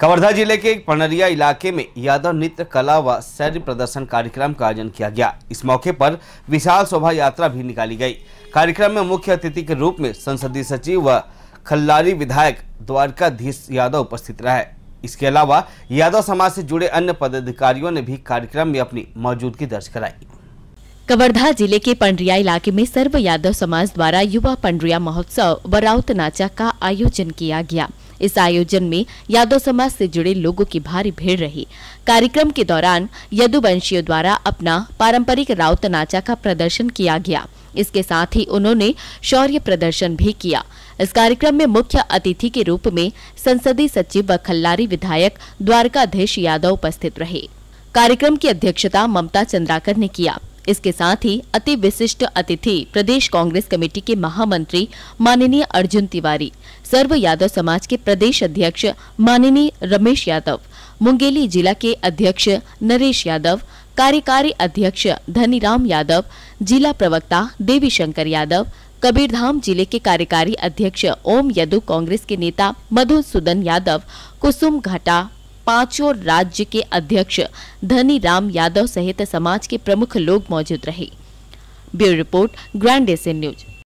कवर्धा जिले के पनरिया इलाके में यादव नृत्य कला व शैर्य प्रदर्शन कार्यक्रम का आयोजन किया गया इस मौके पर विशाल शोभा यात्रा भी निकाली गई कार्यक्रम में मुख्य अतिथि के रूप में संसदीय सचिव व खल्लारी विधायक द्वारकाधीश यादव उपस्थित रहे इसके अलावा यादव समाज से जुड़े अन्य पदाधिकारियों ने भी कार्यक्रम में अपनी मौजूदगी दर्ज कराई कवर्धा जिले के पंडरिया इलाके में सर्व यादव समाज द्वारा युवा पंडरिया महोत्सव व राउत नाचा का आयोजन किया गया इस आयोजन में यादव समाज से जुड़े लोगों की भारी भीड़ रही कार्यक्रम के दौरान यदुवंशियों द्वारा अपना पारंपरिक राउत नाचा का प्रदर्शन किया गया इसके साथ ही उन्होंने शौर्य प्रदर्शन भी किया इस कार्यक्रम में मुख्य अतिथि के रूप में संसदीय सचिव व खल्लारी विधायक द्वारकाधीश यादव उपस्थित रहे कार्यक्रम की अध्यक्षता ममता चंद्राकर ने किया इसके साथ ही अति विशिष्ट अतिथि प्रदेश कांग्रेस कमेटी के महामंत्री माननीय अर्जुन तिवारी सर्व यादव समाज के प्रदेश अध्यक्ष माननीय रमेश यादव मुंगेली जिला के अध्यक्ष नरेश यादव कार्यकारी अध्यक्ष धनीराम यादव जिला प्रवक्ता देवी शंकर यादव कबीरधाम जिले के कार्यकारी अध्यक्ष ओम यदु कांग्रेस के नेता मधुसूदन यादव कुसुम घाटा पांचों राज्य के अध्यक्ष धनी राम यादव सहित समाज के प्रमुख लोग मौजूद रहे bureau report Grand Asian news